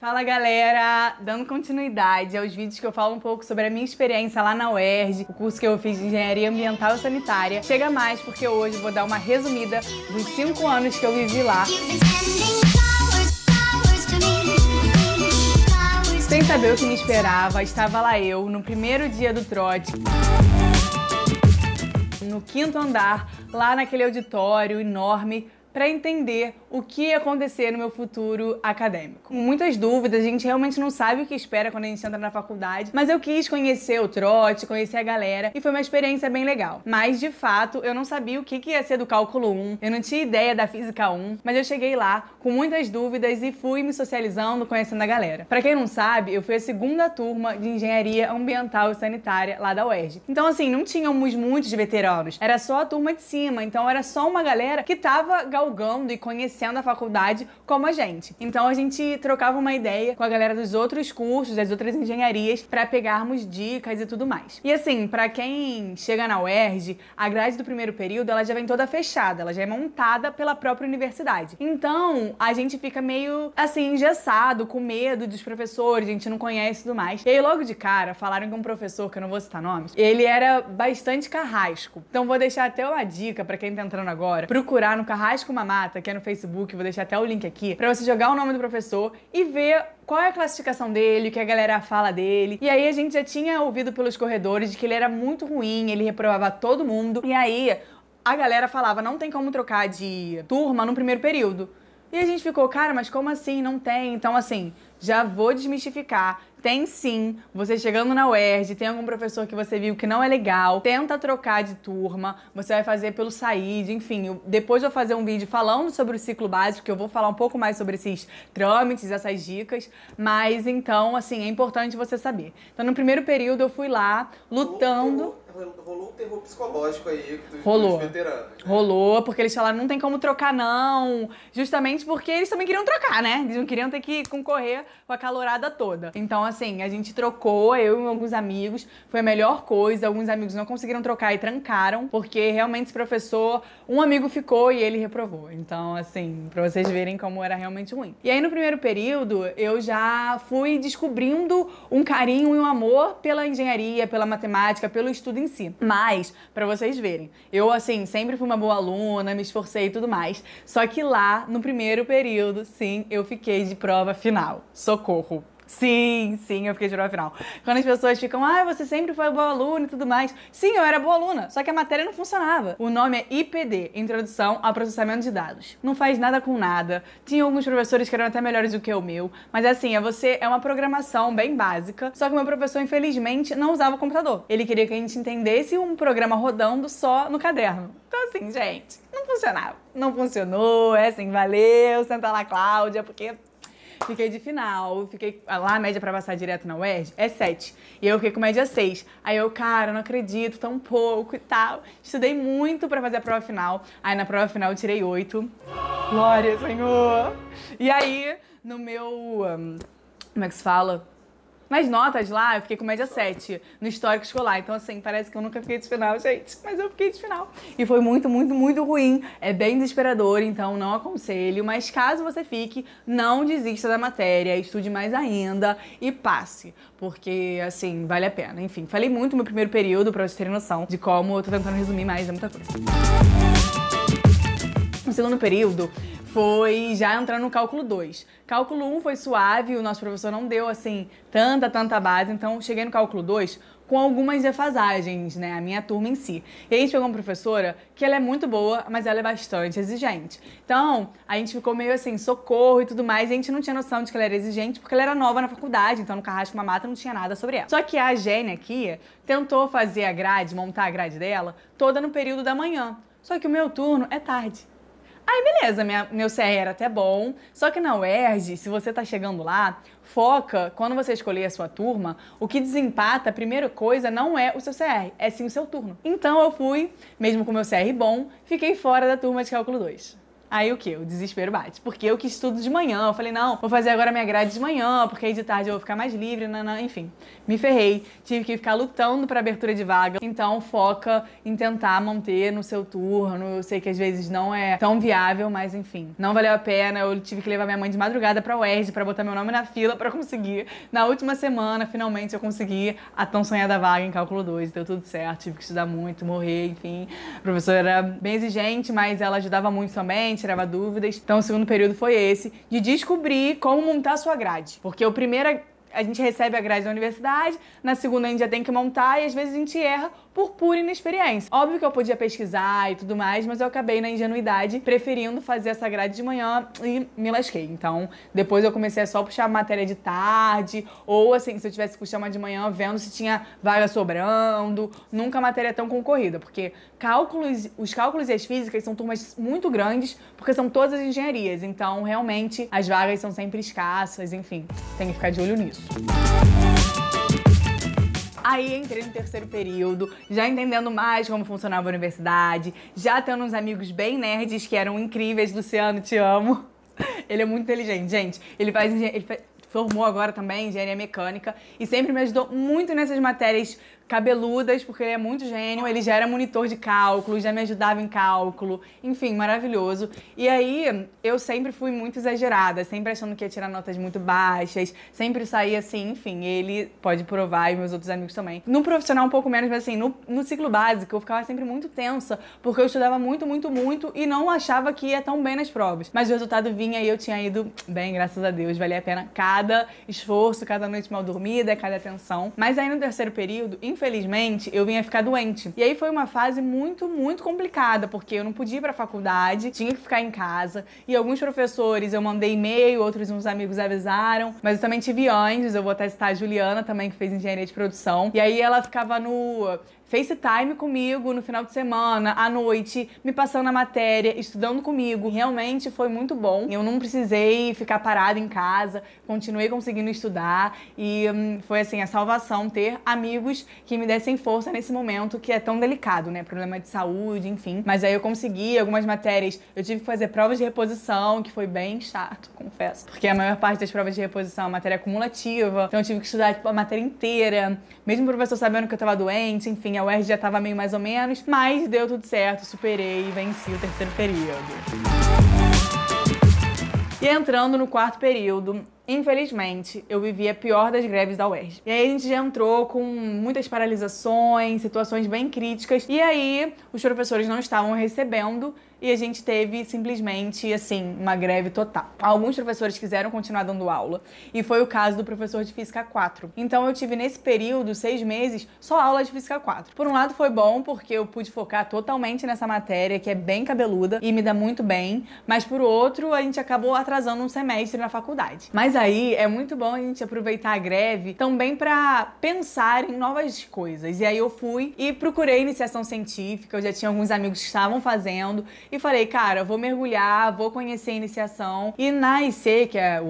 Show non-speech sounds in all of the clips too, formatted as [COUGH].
Fala galera! Dando continuidade aos vídeos que eu falo um pouco sobre a minha experiência lá na UERJ, o curso que eu fiz de Engenharia Ambiental e Sanitária. Chega mais porque hoje vou dar uma resumida dos cinco anos que eu vivi lá. Sem saber o que me esperava, estava lá eu no primeiro dia do trote no quinto andar, lá naquele auditório enorme para entender o que ia acontecer no meu futuro acadêmico. Com muitas dúvidas, a gente realmente não sabe o que espera quando a gente entra na faculdade, mas eu quis conhecer o trote, conhecer a galera e foi uma experiência bem legal. Mas de fato, eu não sabia o que, ia ser do cálculo 1, eu não tinha ideia da física 1, mas eu cheguei lá com muitas dúvidas e fui me socializando, conhecendo a galera. Para quem não sabe, eu fui a segunda turma de engenharia ambiental e sanitária lá da UERJ. Então assim, não tínhamos muitos veteranos, era só a turma de cima, então era só uma galera que tava galgando e conhecendo a faculdade como a gente. Então a gente trocava uma ideia com a galera dos outros cursos, das outras engenharias, para pegarmos dicas e tudo mais. E assim, para quem chega na UERJ, a grade do primeiro período ela já vem toda fechada, ela já é montada pela própria universidade. Então a gente fica meio assim, engessado, com medo dos professores, a gente não conhece e tudo mais. E aí, logo de cara, falaram que um professor, que eu não vou citar nomes, ele era bastante carrasco. Então vou deixar até uma dica para quem tá entrando agora, procurar no Carrasco uma Mata, que é no Facebook, vou deixar até o link aqui, para você jogar o nome do professor e ver qual é a classificação dele, o que a galera fala dele. E aí a gente já tinha ouvido pelos corredores de que ele era muito ruim, ele reprovava todo mundo. E aí a galera falava, não tem como trocar de turma no primeiro período. E a gente ficou, cara, mas como assim? Não tem. Então, assim, já vou desmistificar. Tem sim, você chegando na UERJ, tem algum professor que você viu que não é legal, tenta trocar de turma, você vai fazer pelo SAID, enfim. Eu, depois vou fazer um vídeo falando sobre o ciclo básico, que eu vou falar um pouco mais sobre esses trâmites, essas dicas, mas então, assim, é importante você saber. Então, no primeiro período eu fui lá lutando rolou um terror psicológico aí dos, rolou. Dos veteranos. Né? Rolou, porque eles falaram, não tem como trocar não, justamente porque eles também queriam trocar, né? Eles não queriam ter que concorrer com a calorada toda. Então, assim, a gente trocou, eu e alguns amigos, foi a melhor coisa, alguns amigos não conseguiram trocar e trancaram, porque realmente esse professor, um amigo ficou e ele reprovou. Então, assim, pra vocês verem como era realmente ruim. E aí, no primeiro período, eu já fui descobrindo um carinho e um amor pela engenharia, pela matemática, pelo estudo em si. Mas, para vocês verem, eu, assim, sempre fui uma boa aluna, me esforcei e tudo mais. Só que lá, no primeiro período, sim, eu fiquei de prova final. Socorro. Sim, sim, eu fiquei de prova final. Quando as pessoas ficam, ah, você sempre foi boa aluna e tudo mais. Sim, eu era boa aluna, só que a matéria não funcionava. O nome é IPD, Introdução ao Processamento de Dados. Não faz nada com nada. Tinha alguns professores que eram até melhores do que o meu, mas assim, é você é uma programação bem básica, só que o meu professor infelizmente não usava o computador. Ele queria que a gente entendesse um programa rodando só no caderno. Então assim, gente, não funcionava. Não funcionou, é assim, valeu, senta lá, Cláudia, porque Fiquei de final, fiquei lá a média para passar direto na UERJ é 7. E eu fiquei com média 6. Aí eu, cara, não acredito, tão pouco e tal. Estudei muito para fazer a prova final. Aí na prova final eu tirei 8. Glória, Senhor. E aí, no meu hum, como é que se fala? Nas notas lá, eu fiquei com média 7 no histórico escolar. Então, assim, parece que eu nunca fiquei de final, gente. Mas eu fiquei de final. E foi muito, muito, muito ruim. É bem desesperador, então não aconselho. Mas caso você fique, não desista da matéria, estude mais ainda e passe. Porque, assim, vale a pena. Enfim, falei muito no meu primeiro período pra vocês terem noção de como eu tô tentando resumir mais, é muita coisa. No segundo período, foi já entrando no cálculo 2. Cálculo 1 um foi suave, o nosso professor não deu assim tanta, tanta base, então cheguei no cálculo 2 com algumas defasagens, né, a minha turma em si. E aí a gente pegou uma professora que ela é muito boa, mas ela é bastante exigente. Então, a gente ficou meio assim, socorro e tudo mais, e a gente não tinha noção de que ela era exigente, porque ela era nova na faculdade, então no Carrasco Mamata não tinha nada sobre ela. Só que a Gênia aqui tentou fazer a grade, montar a grade dela, toda no período da manhã. Só que o meu turno é tarde. Aí beleza, minha, meu CR era até bom, só que na UERJ, se você tá chegando lá, foca, quando você escolher a sua turma, o que desempata, a primeira coisa, não é o seu CR, é sim o seu turno. Então eu fui, mesmo com meu CR bom, fiquei fora da turma de cálculo 2. Aí o que? O desespero bate. Porque eu que estudo de manhã, eu falei, não, vou fazer agora minha grade de manhã, porque aí de tarde eu vou ficar mais livre, nanã. Né, né. enfim. Me ferrei, tive que ficar lutando para abertura de vaga. Então foca em tentar manter no seu turno. Eu sei que às vezes não é tão viável, mas enfim, não valeu a pena. Eu tive que levar minha mãe de madrugada para UERJ para botar meu nome na fila para conseguir. Na última semana, finalmente eu consegui a tão sonhada vaga em cálculo 2, deu tudo certo, tive que estudar muito, morrer, enfim. A professora era bem exigente, mas ela ajudava muito somente tirava dúvidas. Então o segundo período foi esse, de descobrir como montar a sua grade. Porque o primeiro a gente recebe a grade da universidade, na segunda a gente já tem que montar e às vezes a gente erra por pura inexperiência. Óbvio que eu podia pesquisar e tudo mais, mas eu acabei na ingenuidade preferindo fazer essa grade de manhã e me lasquei. Então, depois eu comecei a só puxar matéria de tarde, ou assim, se eu tivesse que puxar uma de manhã, vendo se tinha vaga sobrando. Nunca matéria é tão concorrida, porque cálculos, os cálculos e as físicas são turmas muito grandes, porque são todas as engenharias. Então, realmente, as vagas são sempre escassas, enfim, tem que ficar de olho nisso. Música Aí entrei no terceiro período, já entendendo mais como funcionava a universidade, já tendo uns amigos bem nerds que eram incríveis. Luciano, te amo. [LAUGHS] Ele é muito inteligente, gente. Ele faz, ele formou agora também engenharia mecânica e sempre me ajudou muito nessas matérias cabeludas, porque ele é muito gênio, ele já era monitor de cálculo, já me ajudava em cálculo, enfim, maravilhoso. E aí, eu sempre fui muito exagerada, sempre achando que ia tirar notas muito baixas, sempre saía assim, enfim, ele pode provar e meus outros amigos também. No profissional um pouco menos, mas assim, no, no ciclo básico eu ficava sempre muito tensa, porque eu estudava muito, muito, muito e não achava que ia tão bem nas provas. Mas o resultado vinha e eu tinha ido bem, graças a Deus, valia a pena cada esforço, cada noite mal dormida, cada atenção. Mas aí no terceiro período, enfim, infelizmente, eu vinha ficar doente. E aí foi uma fase muito, muito complicada, porque eu não podia ir pra faculdade, tinha que ficar em casa. E alguns professores eu mandei e-mail, outros uns amigos avisaram. Mas eu também tive anjos, eu vou citar a Juliana também, que fez engenharia de produção. E aí ela ficava no FaceTime comigo no final de semana, à noite, me passando a matéria, estudando comigo. Realmente foi muito bom. Eu não precisei ficar parada em casa, continuei conseguindo estudar e hum, foi assim a salvação ter amigos que me dessem força nesse momento que é tão delicado, né? Problema de saúde, enfim. Mas aí eu consegui algumas matérias. Eu tive que fazer provas de reposição, que foi bem chato, [LAUGHS] confesso. Porque a maior parte das provas de reposição é matéria acumulativa. Então eu tive que estudar tipo, a matéria inteira, mesmo o professor sabendo que eu tava doente, enfim, minha UERJ já estava meio mais ou menos, mas deu tudo certo, superei e venci o terceiro período. E entrando no quarto período, Infelizmente, eu vivi a pior das greves da UERJ. E aí a gente já entrou com muitas paralisações, situações bem críticas, e aí os professores não estavam recebendo e a gente teve simplesmente, assim, uma greve total. Alguns professores quiseram continuar dando aula, e foi o caso do professor de Física 4. Então eu tive nesse período, seis meses, só aula de Física 4. Por um lado foi bom, porque eu pude focar totalmente nessa matéria, que é bem cabeluda e me dá muito bem, mas por outro, a gente acabou atrasando um semestre na faculdade. Mas aí é muito bom a gente aproveitar a greve também para pensar em novas coisas. E aí eu fui e procurei iniciação científica, eu já tinha alguns amigos que estavam fazendo e falei, cara, vou mergulhar, vou conhecer a iniciação. E na IC, que é a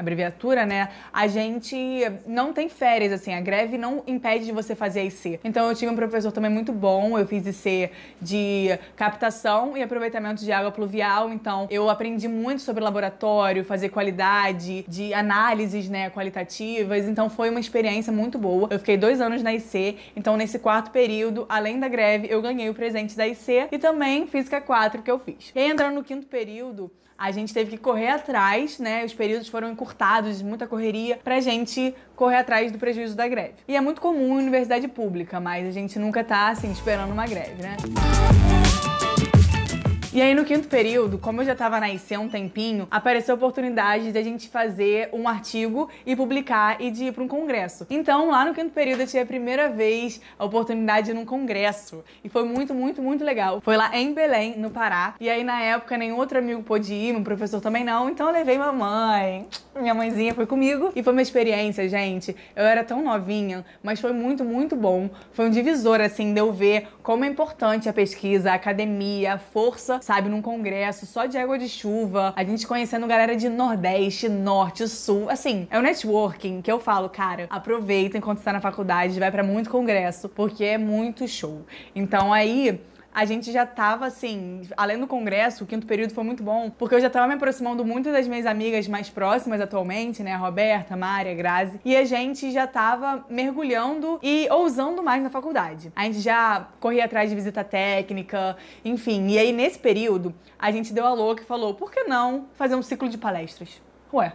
abreviatura, né, a gente não tem férias, assim, a greve não impede de você fazer a IC. Então eu tive um professor também muito bom, eu fiz IC de captação e aproveitamento de água pluvial, então eu aprendi muito sobre laboratório, fazer qualidade, de análises né, qualitativas. Então foi uma experiência muito boa. Eu fiquei dois anos na IC, então nesse quarto período, além da greve, eu ganhei o presente da IC e também Física 4 que eu fiz. E aí, entrando no quinto período, a gente teve que correr atrás, né? Os períodos foram encurtados, muita correria, pra gente correr atrás do prejuízo da greve. E é muito comum em universidade pública, mas a gente nunca tá, assim, esperando uma greve, né? Música e aí no quinto período, como eu já tava na IC há um tempinho, apareceu a oportunidade de a gente fazer um artigo e publicar e de ir para um congresso. Então lá no quinto período eu tive a primeira vez a oportunidade num congresso e foi muito, muito, muito legal. Foi lá em Belém, no Pará. E aí na época nenhum outro amigo pôde ir, meu professor também não, então eu levei mamãe. Minha mãezinha foi comigo e foi uma experiência, gente. Eu era tão novinha, mas foi muito, muito bom. Foi um divisor assim de eu ver como é importante a pesquisa, a academia, a força sabe, num congresso só de água de chuva, a gente conhecendo galera de Nordeste, Norte, Sul. Assim, é o networking que eu falo, cara, aproveita enquanto está na faculdade, vai para muito congresso, porque é muito show. Então aí a gente já tava assim, além do congresso, o quinto período foi muito bom, porque eu já tava me aproximando muito das minhas amigas mais próximas atualmente, né? A Roberta, a Mária, a Grazi, e a gente já tava mergulhando e ousando mais na faculdade. A gente já corria atrás de visita técnica, enfim. E aí nesse período, a gente deu a louca e falou: por que não fazer um ciclo de palestras? Ué,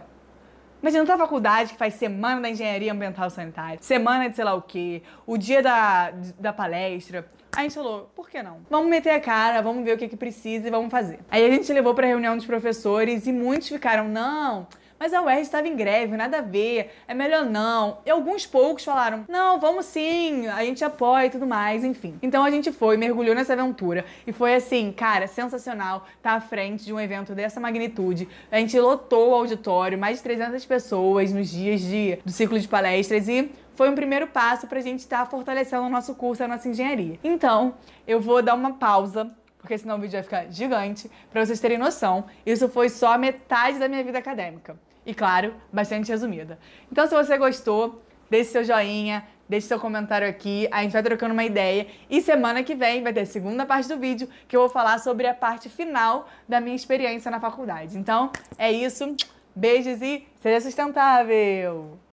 mas não tá faculdade que faz semana da engenharia ambiental sanitária, semana de sei lá o quê, o dia da, da palestra. Aí a gente falou, por que não? Vamos meter a cara, vamos ver o que, que precisa e vamos fazer. Aí a gente levou pra reunião dos professores e muitos ficaram, não, mas a UERJ estava em greve, nada a ver, é melhor não. E alguns poucos falaram, não, vamos sim, a gente apoia e tudo mais, enfim. Então a gente foi, mergulhou nessa aventura e foi assim, cara, sensacional estar tá à frente de um evento dessa magnitude. A gente lotou o auditório, mais de 300 pessoas nos dias de, do ciclo de palestras e foi um primeiro passo para a gente estar tá fortalecendo o nosso curso, a nossa engenharia. Então, eu vou dar uma pausa porque senão o vídeo vai ficar gigante, para vocês terem noção, isso foi só a metade da minha vida acadêmica e, claro, bastante resumida. Então, se você gostou, deixe seu joinha, deixe seu comentário aqui, a gente vai trocando uma ideia. E semana que vem vai ter a segunda parte do vídeo, que eu vou falar sobre a parte final da minha experiência na faculdade. Então, é isso. Beijos e seja sustentável!